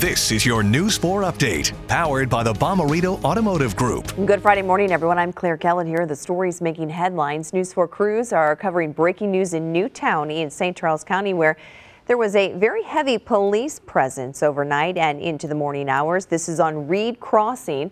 This is your News 4 update, powered by the Bomarito Automotive Group. Good Friday morning, everyone. I'm Claire Kellen here. The stories making headlines. News 4 crews are covering breaking news in Newtown in St. Charles County, where there was a very heavy police presence overnight and into the morning hours. This is on Reed Crossing.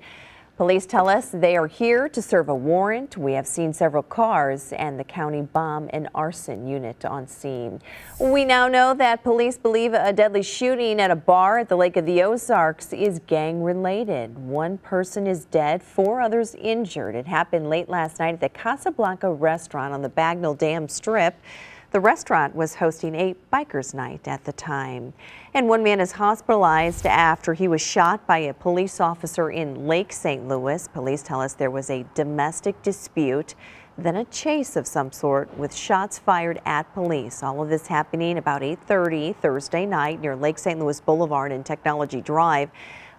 Police tell us they are here to serve a warrant. We have seen several cars and the county bomb and arson unit on scene. We now know that police believe a deadly shooting at a bar at the Lake of the Ozarks is gang related. One person is dead, four others injured. It happened late last night at the Casablanca restaurant on the Bagnell Dam Strip. The restaurant was hosting a biker's night at the time. And one man is hospitalized after he was shot by a police officer in Lake St. Louis. Police tell us there was a domestic dispute, then a chase of some sort with shots fired at police. All of this happening about 8.30 Thursday night near Lake St. Louis Boulevard and Technology Drive.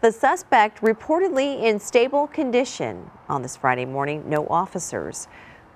The suspect reportedly in stable condition. On this Friday morning, no officers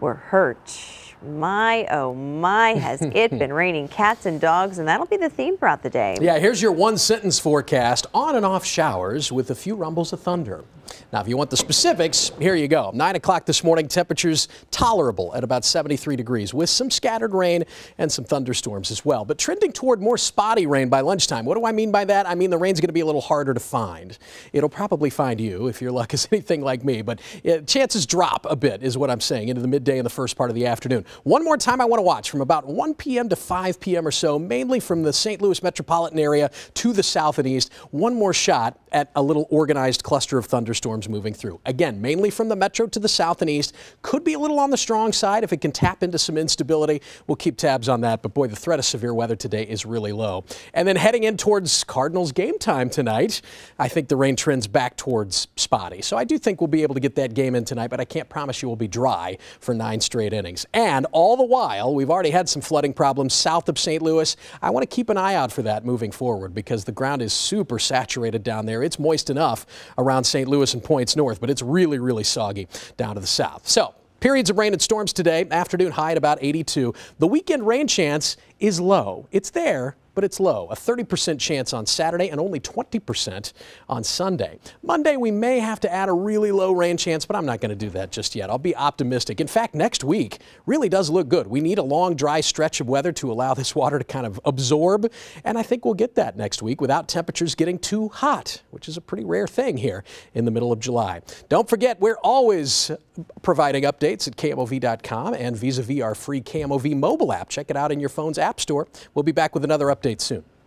were hurt. My, oh my, has it been raining cats and dogs, and that'll be the theme throughout the day. Yeah, here's your one sentence forecast on and off showers with a few rumbles of thunder. Now, if you want the specifics, here you go. 9 o'clock this morning, temperatures tolerable at about 73 degrees with some scattered rain and some thunderstorms as well. But trending toward more spotty rain by lunchtime. What do I mean by that? I mean the rain's going to be a little harder to find. It'll probably find you if your luck is anything like me, but it, chances drop a bit is what I'm saying into the midday and the first part of the afternoon. One more time I want to watch from about 1 p.m. to 5 p.m. or so, mainly from the St. Louis metropolitan area to the south and east. One more shot at a little organized cluster of thunderstorms Storms moving through. Again, mainly from the metro to the south and east. Could be a little on the strong side if it can tap into some instability. We'll keep tabs on that. But boy, the threat of severe weather today is really low. And then heading in towards Cardinals game time tonight, I think the rain trends back towards spotty. So I do think we'll be able to get that game in tonight, but I can't promise you we'll be dry for nine straight innings. And all the while, we've already had some flooding problems south of St. Louis. I want to keep an eye out for that moving forward because the ground is super saturated down there. It's moist enough around St. Louis and points north, but it's really, really soggy down to the south. So Periods of rain and storms today, afternoon high at about 82. The weekend rain chance is low. It's there, but it's low, a 30% chance on Saturday and only 20% on Sunday. Monday, we may have to add a really low rain chance, but I'm not going to do that just yet. I'll be optimistic. In fact, next week really does look good. We need a long, dry stretch of weather to allow this water to kind of absorb, and I think we'll get that next week without temperatures getting too hot, which is a pretty rare thing here in the middle of July. Don't forget, we're always providing updates at KMOV.com and vis-a-vis -vis our free KMOV mobile app. Check it out in your phone's app store. We'll be back with another update update soon.